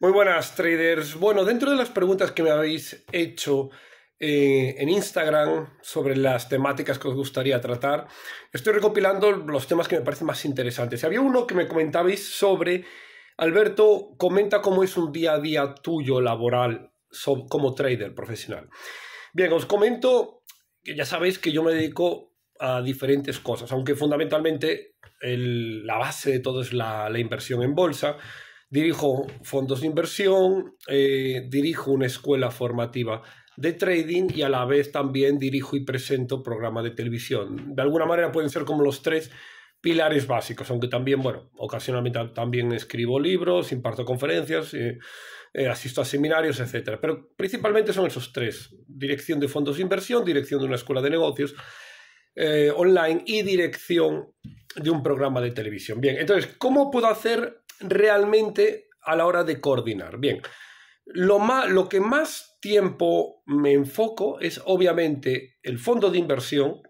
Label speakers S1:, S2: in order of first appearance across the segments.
S1: Muy buenas, traders. Bueno, dentro de las preguntas que me habéis hecho eh, en Instagram sobre las temáticas que os gustaría tratar, estoy recopilando los temas que me parecen más interesantes. había uno que me comentabais sobre, Alberto, comenta cómo es un día a día tuyo laboral como trader profesional. Bien, os comento que ya sabéis que yo me dedico a diferentes cosas, aunque fundamentalmente la base de todo es la inversión en bolsa Dirijo fondos de inversión, eh, dirijo una escuela formativa de trading y a la vez también dirijo y presento programa de televisión. De alguna manera pueden ser como los tres pilares básicos, aunque también, bueno, ocasionalmente también escribo libros, imparto conferencias, eh, eh, asisto a seminarios, etc. Pero principalmente son esos tres, dirección de fondos de inversión, dirección de una escuela de negocios online y dirección de un programa de televisión. Bien, entonces, ¿cómo puedo hacer realmente a la hora de coordinar. Bien, lo, que más tiempo me enfoco es obviamente el fondo de inversión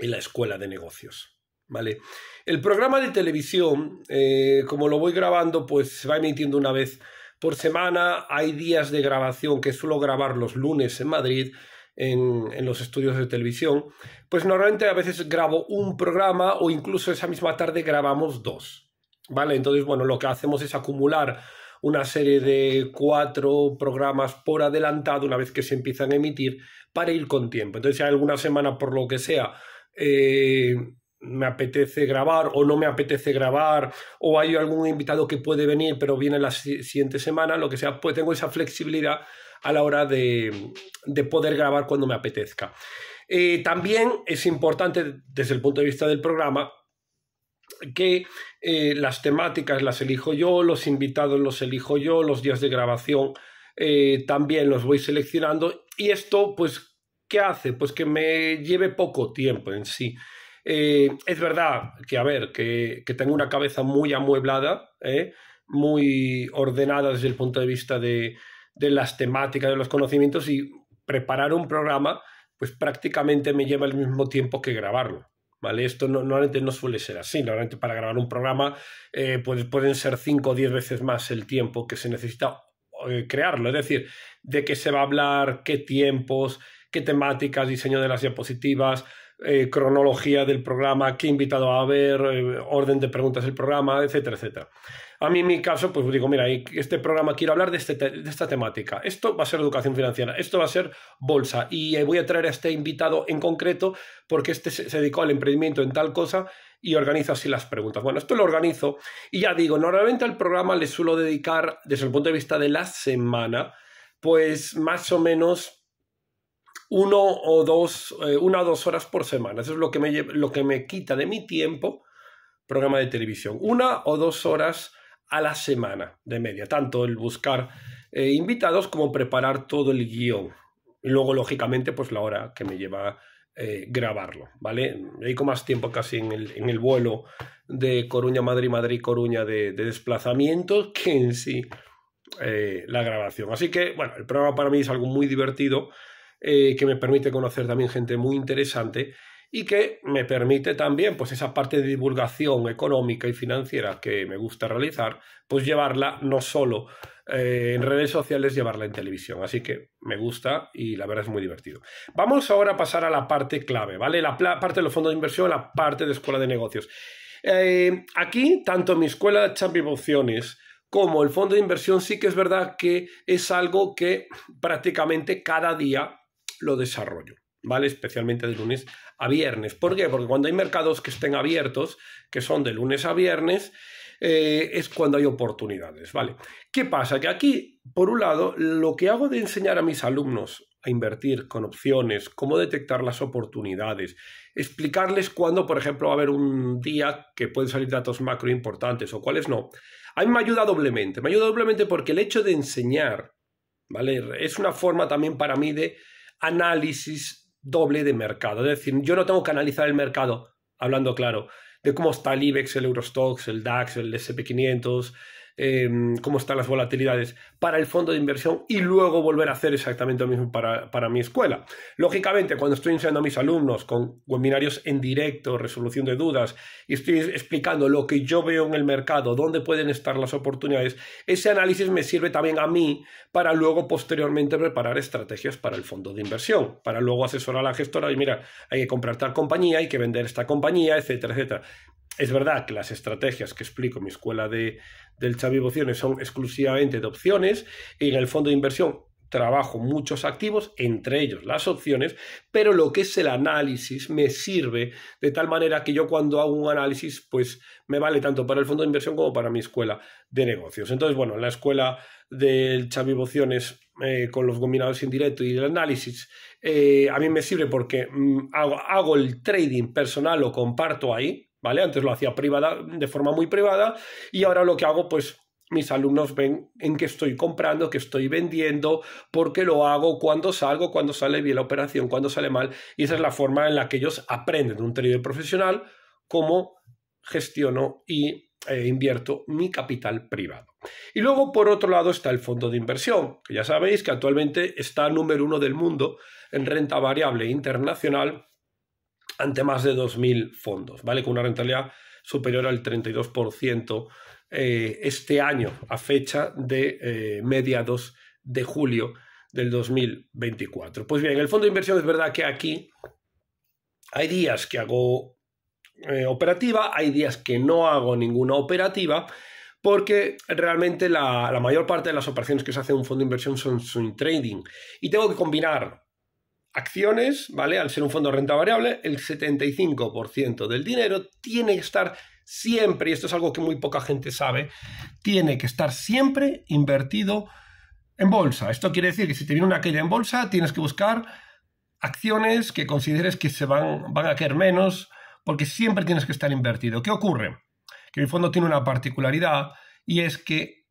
S1: y la escuela de negocios. ¿Vale? El programa de televisión, eh, como lo voy grabando, pues se va emitiendo una vez por semana. Hay días de grabación que suelo grabar los lunes en Madrid, en, los estudios de televisión. Pues normalmente a veces grabo un programa o incluso esa misma tarde grabamos dos. ¿Vale? Entonces, bueno, lo que hacemos es acumular una serie de cuatro programas por adelantado una vez que se empiezan a emitir para ir con tiempo. Entonces, si alguna semana por lo que sea, eh, me apetece grabar o no me apetece grabar o hay algún invitado que puede venir pero viene la siguiente semana, lo que sea, pues tengo esa flexibilidad a la hora de, poder grabar cuando me apetezca. Eh, también es importante desde el punto de vista del programa que eh, las temáticas las elijo yo, los invitados los elijo yo, los días de grabación eh, también los voy seleccionando y esto pues ¿qué hace? Pues que me lleve poco tiempo en sí. Eh, es verdad que, a ver, que, que tengo una cabeza muy amueblada, muy ordenada desde el punto de vista de, de las temáticas, de los conocimientos y preparar un programa pues prácticamente me lleva el mismo tiempo que grabarlo. ¿vale? Esto no, normalmente no suele ser así. Normalmente para grabar un programa eh, pues pueden ser 5 o 10 veces más el tiempo que se necesita eh, crearlo. Es decir, de qué se va a hablar, qué tiempos, qué temáticas, diseño de las diapositivas, eh, cronología del programa, qué invitado va a haber, orden de preguntas del programa, etcétera, etcétera. A mí, en mi caso, pues digo, mira, este programa quiero hablar de, este de, esta temática. Esto va a ser educación financiera, esto va a ser bolsa. Y eh, voy a traer a este invitado en concreto porque este se dedicó al emprendimiento en tal cosa y organizo así las preguntas. Bueno, esto lo organizo y ya digo, normalmente al programa le suelo dedicar, desde el punto de vista de la semana, pues más o menos uno o dos, eh, una o dos horas por semana. Eso es lo que, lo que me quita de mi tiempo programa de televisión. Una o dos horas a la semana de media, tanto el buscar eh, invitados como preparar todo el guión. Y luego, lógicamente, pues la hora que me lleva eh, grabarlo, ¿vale? Dedico más tiempo casi en el, en el vuelo de Coruña-Madrid, Madrid-Coruña de, desplazamientos que en sí eh, la grabación. Así que, bueno, el programa para mí es algo muy divertido que me permite conocer también gente muy interesante y que me permite también, pues esa parte de divulgación económica y financiera que me gusta realizar, pues llevarla no solo eh, en redes sociales, llevarla en televisión. Así que me gusta y la verdad es muy divertido. Vamos ahora a pasar a la parte clave, ¿vale? La parte de los fondos de inversión, la parte de escuela de negocios. Eh, aquí, tanto mi escuela de Champions como el fondo de inversión, sí que es verdad que es algo que prácticamente cada día lo desarrollo. ¿vale? Especialmente de lunes a viernes. ¿Por qué? Porque cuando hay mercados que estén abiertos, que son de lunes a viernes, eh, es cuando hay oportunidades, ¿vale? ¿Qué pasa? Que aquí, por un lado, lo que hago de enseñar a mis alumnos a invertir con opciones, cómo detectar las oportunidades, explicarles cuándo, por ejemplo, va a haber un día que pueden salir datos macro importantes o cuáles no. A mí me ayuda doblemente, me ayuda doblemente porque el hecho de enseñar, ¿vale? Es una forma también para mí de análisis doble de mercado. Es decir, yo no tengo que analizar el mercado, hablando claro, de cómo está el IBEX, el Eurostox, el DAX, el SP500, Em, cómo están las volatilidades para el fondo de inversión y luego volver a hacer exactamente lo mismo para, para mi escuela. Lógicamente, cuando estoy enseñando a mis alumnos con webinarios en directo, resolución de dudas, y estoy explicando lo que yo veo en el mercado, dónde pueden estar las oportunidades, ese análisis me sirve también a mí para luego posteriormente preparar estrategias para el fondo de inversión, para luego asesorar a la gestora y mira, hay que comprar tal compañía, hay que vender esta compañía, etcétera, etcétera es verdad que las estrategias que explico en mi escuela de, del chavivociones son exclusivamente de opciones y en el fondo de inversión trabajo muchos activos, entre ellos las opciones, pero lo que es el análisis me sirve de tal manera que yo cuando hago un análisis, pues me vale tanto para el fondo de inversión como para mi escuela de negocios. Entonces, bueno, la escuela del Chavivociones eh, con los combinados indirectos y el análisis, eh, a mí me sirve porque mm, hago, hago el trading personal, lo comparto ahí, antes lo hacía privada, de forma muy privada, y ahora lo que hago, pues mis alumnos ven en qué estoy comprando, qué estoy vendiendo, por qué lo hago, cuándo salgo, cuándo sale bien la operación, cuándo sale mal. Y esa es la forma en la que ellos aprenden un trader profesional, cómo gestiono y eh, invierto mi capital privado. Y luego, por otro lado, está el fondo de inversión, que ya sabéis que actualmente está número uno del mundo en renta variable internacional ante más de 2.000 fondos, ¿vale? Con una rentabilidad superior al 32% eh, este año, a fecha de eh, mediados de julio del 2024. Pues bien, el fondo de inversión es verdad que aquí hay días que hago eh, operativa, hay días que no hago ninguna operativa, porque realmente la, mayor parte de las operaciones que se hace en un fondo de inversión son swing trading. Y tengo que combinar acciones, ¿vale? Al ser un fondo de renta variable, el 75% del dinero tiene que estar siempre, y esto es algo que muy poca gente sabe, tiene que estar siempre invertido en bolsa. Esto quiere decir que si te viene una caída en bolsa, tienes que buscar acciones que consideres que se van, van a caer menos, porque siempre tienes que estar invertido. ¿Qué ocurre? Que mi fondo tiene una particularidad y es que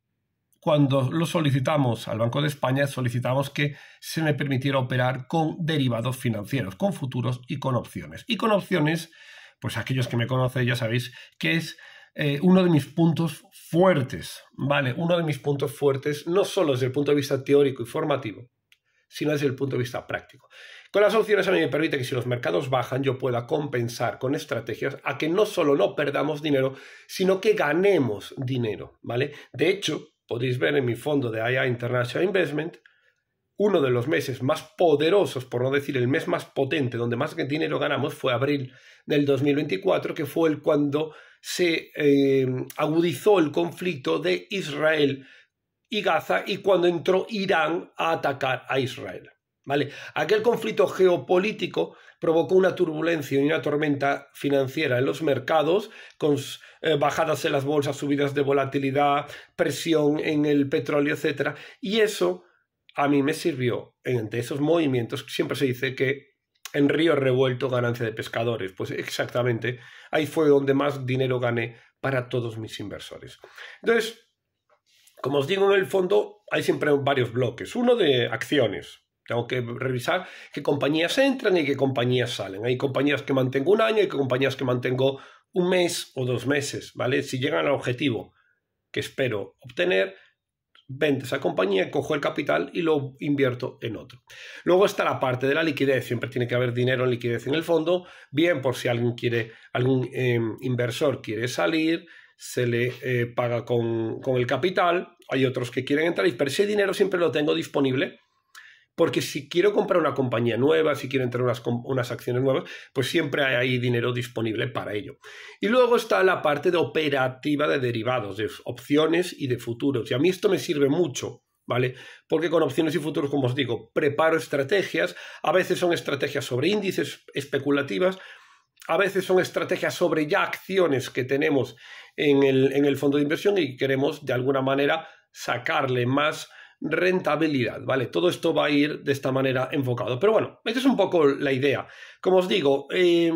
S1: cuando lo solicitamos al Banco de España, solicitamos que se me permitiera operar con derivados financieros, con futuros y con opciones. Y con opciones, pues aquellos que me conocen ya sabéis que es eh, uno de mis puntos fuertes, ¿vale? Uno de mis puntos fuertes, no solo desde el punto de vista teórico y formativo, sino desde el punto de vista práctico. Con las opciones a mí me permite que si los mercados bajan yo pueda compensar con estrategias a que no solo no perdamos dinero, sino que ganemos dinero, ¿vale? De hecho, podéis ver en mi fondo de IA International Investment, uno de los meses más poderosos, por no decir el mes más potente, donde más dinero ganamos, fue abril del 2024, que fue el cuando se eh, agudizó el conflicto de Israel y Gaza y cuando entró Irán a atacar a Israel. ¿Vale? Aquel conflicto geopolítico provocó una turbulencia y una tormenta financiera en los mercados, con eh, bajadas en las bolsas, subidas de volatilidad, presión en el petróleo, etc. Y eso a mí me sirvió entre esos movimientos. Siempre se dice que en río revuelto ganancia de pescadores. Pues exactamente, ahí fue donde más dinero gané para todos mis inversores. Entonces, como os digo, en el fondo hay siempre varios bloques. Uno de acciones, tengo que revisar qué compañías entran y qué compañías salen. Hay compañías que mantengo un año y compañías que mantengo un mes o dos meses, ¿vale? Si llegan al objetivo que espero obtener, vendo esa compañía, cojo el capital y lo invierto en otro. Luego está la parte de la liquidez, siempre tiene que haber dinero en liquidez en el fondo, bien por si alguien quiere, algún em, inversor quiere salir, se le eh, paga con, con, el capital, hay otros que quieren entrar, pero ese dinero siempre lo tengo disponible porque si quiero comprar una compañía nueva, si quiero entrar unas, unas acciones nuevas, pues siempre hay dinero disponible para ello. Y luego está la parte de operativa de derivados, de opciones y de futuros. Y a mí esto me sirve mucho. ¿Vale? Porque con opciones y futuros, como os digo, preparo estrategias, a veces son estrategias sobre índices especulativas, a veces son estrategias sobre ya acciones que tenemos en el, en el fondo de inversión y queremos de alguna manera sacarle más rentabilidad, ¿vale? Todo esto va a ir de esta manera enfocado. Pero bueno, esta es un poco la idea. Como os digo, eh,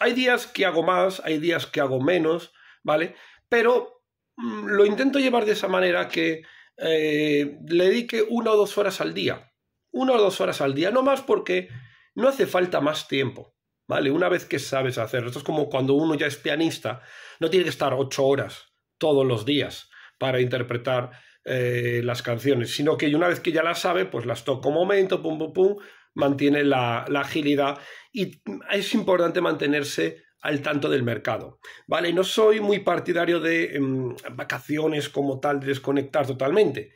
S1: hay días que hago más, hay días que hago menos, ¿vale? Pero mm, lo intento llevar de esa manera que eh, le dedique una o dos horas al día. Una o dos horas al día, no más porque no hace falta más tiempo. ¿Vale? Una vez que sabes hacerlo, esto es como cuando uno ya es pianista, no tiene que estar ocho horas todos los días para interpretar eh, las canciones, sino que una vez que ya las sabe, pues las toco un momento, pum, pum, pum, mantiene la, agilidad y es importante mantenerse al tanto del mercado. Vale, no soy muy partidario de em, vacaciones como tal, de desconectar totalmente.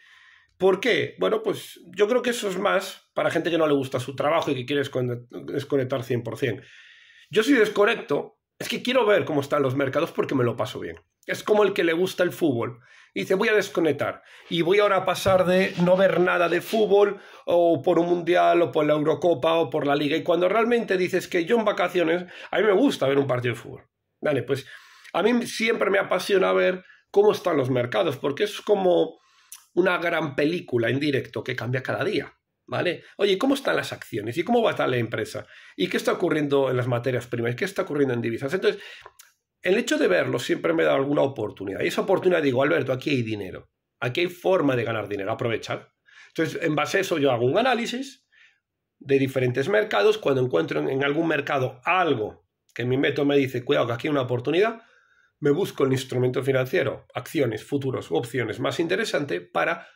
S1: ¿Por qué? Bueno, pues yo creo que eso es más para gente que no le gusta su trabajo y que quiere desconectar 100%. Yo si desconecto, es que quiero ver cómo están los mercados porque me lo paso bien. Es como el que le gusta el fútbol y dice, voy a desconectar y voy ahora a pasar de no ver nada de fútbol o por un mundial o por la Eurocopa o por la liga. Y cuando realmente dices que yo en vacaciones, a mí me gusta ver un partido de fútbol. Vale, pues a mí siempre me apasiona ver cómo están los mercados, porque es como una gran película en directo que cambia cada día. ¿Vale? Oye, ¿cómo están las acciones? ¿Y cómo va a estar la empresa? ¿Y qué está ocurriendo en las materias primas? ¿Qué está ocurriendo en divisas? Entonces, el hecho de verlo siempre me da alguna oportunidad. Y esa oportunidad digo, Alberto, aquí hay dinero. Aquí hay forma de ganar dinero, aprovechar. Entonces, en base a eso yo hago un análisis de diferentes mercados. Cuando encuentro en algún mercado algo que mi método me dice, cuidado, que aquí hay una oportunidad, me busco el instrumento financiero, acciones, futuros u opciones más interesante para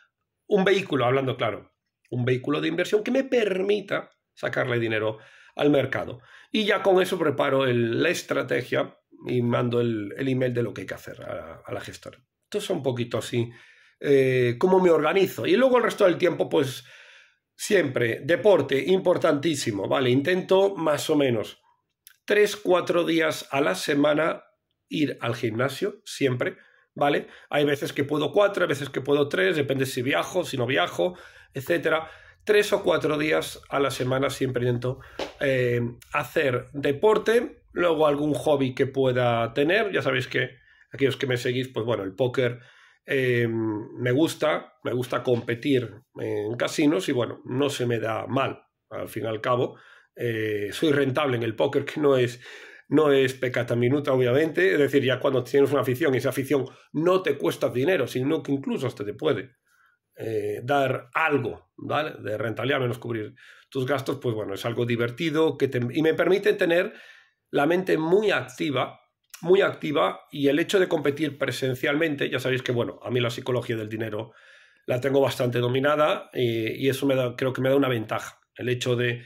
S1: un vehículo, hablando claro, un vehículo de inversión que me permita sacarle dinero al mercado. Y ya con eso preparo la estrategia y mando el, email de lo que hay que hacer a, la gestora. Entonces, un poquito así, eh, cómo me organizo. Y luego el resto del tiempo, pues siempre, deporte, importantísimo, ¿vale? Intento más o menos tres, cuatro días a la semana ir al gimnasio, siempre, ¿vale? Hay veces que puedo cuatro, hay veces que puedo tres, depende si viajo, si no viajo, etcétera. Tres o cuatro días a la semana siempre intento eh, hacer deporte luego algún hobby que pueda tener. Ya sabéis que aquellos que me seguís, pues bueno, el póker eh, me gusta, me gusta competir en casinos y bueno, no se me da mal, al fin y al cabo. Eh, soy rentable en el póker, que no es, pecata minuta, obviamente. Es decir, ya cuando tienes una afición y esa afición no te cuesta dinero, sino que incluso hasta te puede eh, dar algo ¿vale? de rentabilidad, menos cubrir tus gastos, pues bueno, es algo divertido que y me permite tener la mente muy activa, muy activa y el hecho de competir presencialmente, ya sabéis que, bueno, a mí la psicología del dinero la tengo bastante dominada eh, y eso me da, creo que me da una ventaja, el hecho de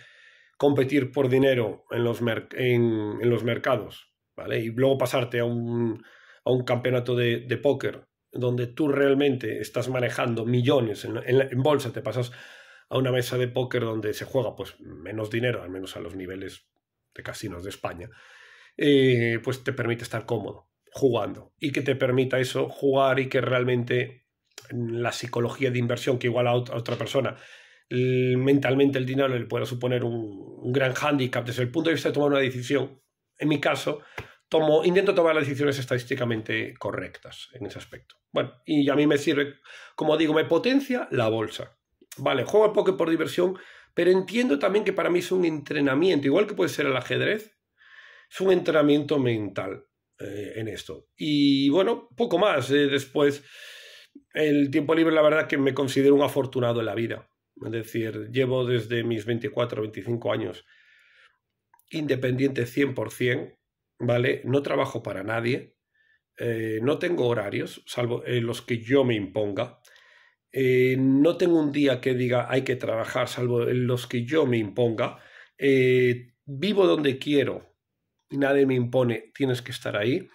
S1: competir por dinero en los, en, los mercados, ¿vale? Y luego pasarte a un, a un campeonato de, póker donde tú realmente estás manejando millones en, en, bolsa, te pasas a una mesa de póker donde se juega pues menos dinero, al menos a los niveles de casinos de España, eh, pues te permite estar cómodo jugando y que te permita eso jugar y que realmente la psicología de inversión que igual a otra persona mentalmente el dinero le pueda suponer un, gran hándicap desde el punto de vista de tomar una decisión. En mi caso, tomo, intento tomar las decisiones estadísticamente correctas en ese aspecto. Bueno, y a mí me sirve, como digo, me potencia la bolsa. Vale, juego al póker por diversión, pero entiendo también que para mí es un entrenamiento, igual que puede ser el ajedrez, es un entrenamiento mental eh, en esto. Y bueno, poco más. Eh, después, el tiempo libre, la verdad que me considero un afortunado en la vida. Es decir, llevo desde mis 24, 25 años independiente 100%, ¿vale? No trabajo para nadie, eh, no tengo horarios, salvo los que yo me imponga. Eh, no tengo un día que diga hay que trabajar, salvo en los que yo me imponga. Eh, vivo donde quiero y nadie me impone, tienes que estar ahí.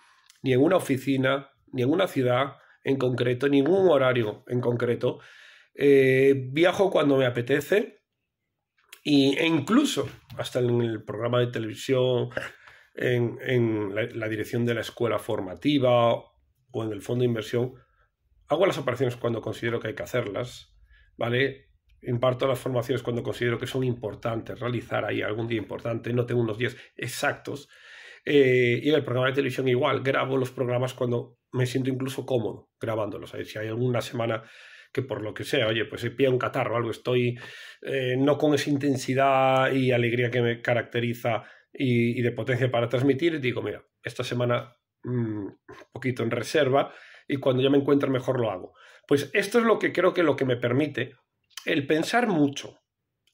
S1: Ni en una oficina, ni en una ciudad en concreto, ningún horario en concreto. Eh, viajo cuando me apetece y, e incluso hasta en el programa de televisión, en, la dirección de la escuela formativa o en el fondo de inversión, hago las operaciones cuando considero que hay que hacerlas, ¿vale? Imparto las formaciones cuando considero que son importantes, realizar ahí algún día importante, no tengo unos días exactos. Eh, y en el programa de televisión igual, grabo los programas cuando me siento incluso cómodo grabándolos. Si hay alguna semana que por lo que sea, oye, pues se pillado un catarro o algo, estoy eh, no con esa intensidad y alegría que me caracteriza y, de potencia para transmitir, digo, mira, esta semana un mm, poquito en reserva, y cuando ya me encuentro mejor lo hago. Pues esto es lo que creo que lo que me permite el pensar mucho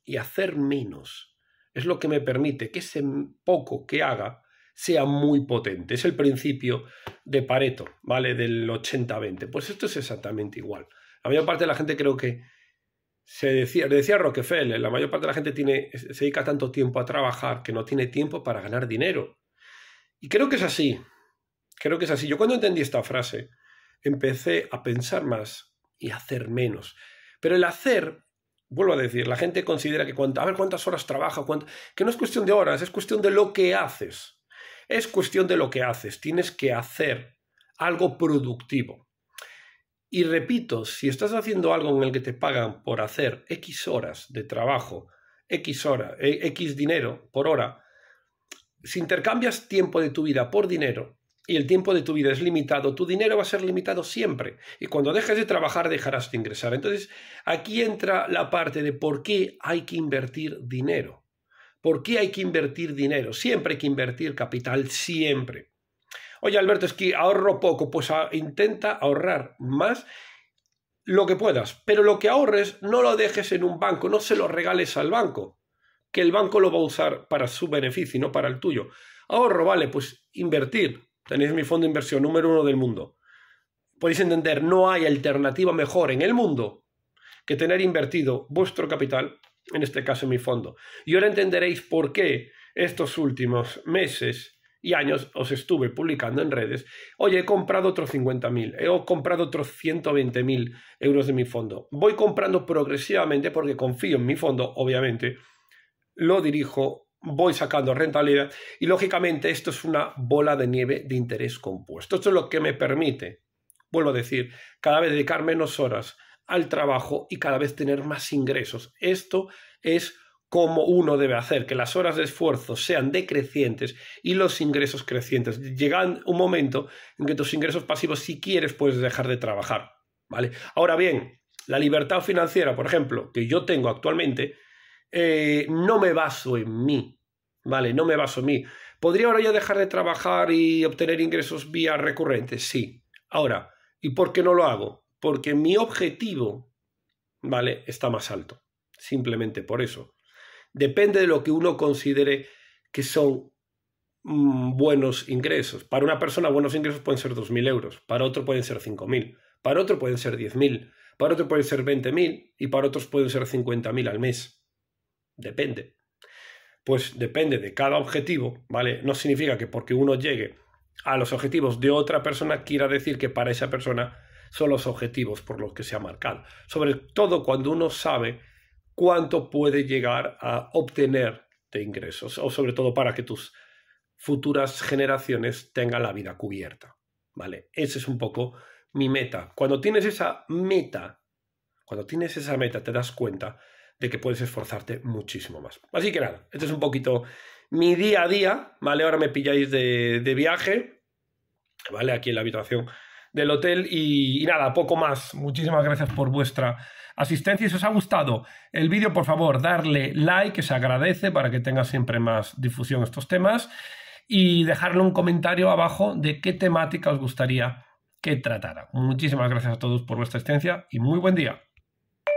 S1: y hacer menos. Es lo que me permite que ese poco que haga sea muy potente. Es el principio de Pareto, ¿vale? Del 80-20. Pues esto es exactamente igual. La mayor parte de la gente creo que se decía, le decía Rockefeller, la mayor parte de la gente tiene, se dedica tanto tiempo a trabajar que no tiene tiempo para ganar dinero. Y creo que es así. Creo que es así. Yo cuando entendí esta frase, empecé a pensar más y a hacer menos. Pero el hacer, vuelvo a decir, la gente considera que a ver cuántas horas trabaja, que no es cuestión de horas, es cuestión de lo que haces. Es cuestión de lo que haces. Tienes que hacer algo productivo. Y repito, si estás haciendo algo en el que te pagan por hacer X horas de trabajo, X hora, eh, X dinero por hora, si intercambias tiempo de tu vida por dinero, y el tiempo de tu vida es limitado, tu dinero va a ser limitado siempre. Y cuando dejes de trabajar, dejarás de ingresar. Entonces, aquí entra la parte de por qué hay que invertir dinero. ¿Por qué hay que invertir dinero? Siempre hay que invertir capital, siempre. Oye, Alberto, es que ahorro poco. Pues ah, intenta ahorrar más lo que puedas. Pero lo que ahorres, no lo dejes en un banco, no se lo regales al banco. Que el banco lo va a usar para su beneficio y no para el tuyo. Ahorro, vale, pues invertir, Tenéis mi fondo de inversión número uno del mundo. Podéis entender, no hay alternativa mejor en el mundo que tener invertido vuestro capital, en este caso en mi fondo. Y ahora entenderéis por qué estos últimos meses y años os estuve publicando en redes, oye, he comprado otros 50.000, he comprado otros 120.000 euros de mi fondo. Voy comprando progresivamente porque confío en mi fondo, obviamente, lo dirijo voy sacando rentabilidad y lógicamente esto es una bola de nieve de interés compuesto. Esto es lo que me permite, vuelvo a decir, cada vez dedicar menos horas al trabajo y cada vez tener más ingresos. Esto es como uno debe hacer, que las horas de esfuerzo sean decrecientes y los ingresos crecientes. Llega un momento en que tus ingresos pasivos, si quieres, puedes dejar de trabajar. ¿vale? Ahora bien, la libertad financiera, por ejemplo, que yo tengo actualmente, eh, no me baso en mí, ¿vale? No me baso en mí. ¿Podría ahora yo dejar de trabajar y obtener ingresos vía recurrentes? Sí. Ahora, ¿y por qué no lo hago? Porque mi objetivo, ¿vale? Está más alto. Simplemente por eso. Depende de lo que uno considere que son mm, buenos ingresos. Para una persona buenos ingresos pueden ser 2.000 euros, para otro pueden ser 5.000, para otro pueden ser 10.000, para otro pueden ser 20.000 y para otros pueden ser 50.000 al mes. Depende. Pues depende de cada objetivo, ¿vale? No significa que porque uno llegue a los objetivos de otra persona quiera decir que para esa persona son los objetivos por los que se ha marcado. Sobre todo cuando uno sabe cuánto puede llegar a obtener de ingresos, o sobre todo para que tus futuras generaciones tengan la vida cubierta. ¿Vale? ese es un poco mi meta. Cuando tienes esa meta, cuando tienes esa meta, te das cuenta de que puedes esforzarte muchísimo más. Así que nada, este es un poquito mi día a día, ¿vale? Ahora me pilláis de, viaje, ¿vale? Aquí en la habitación del hotel y, nada, poco más. Muchísimas gracias por vuestra asistencia. si os ha gustado el vídeo, por favor, darle like, que se agradece para que tenga siempre más difusión estos temas y dejarle un comentario abajo de qué temática os gustaría que tratara. Muchísimas gracias a todos por vuestra asistencia y muy buen día.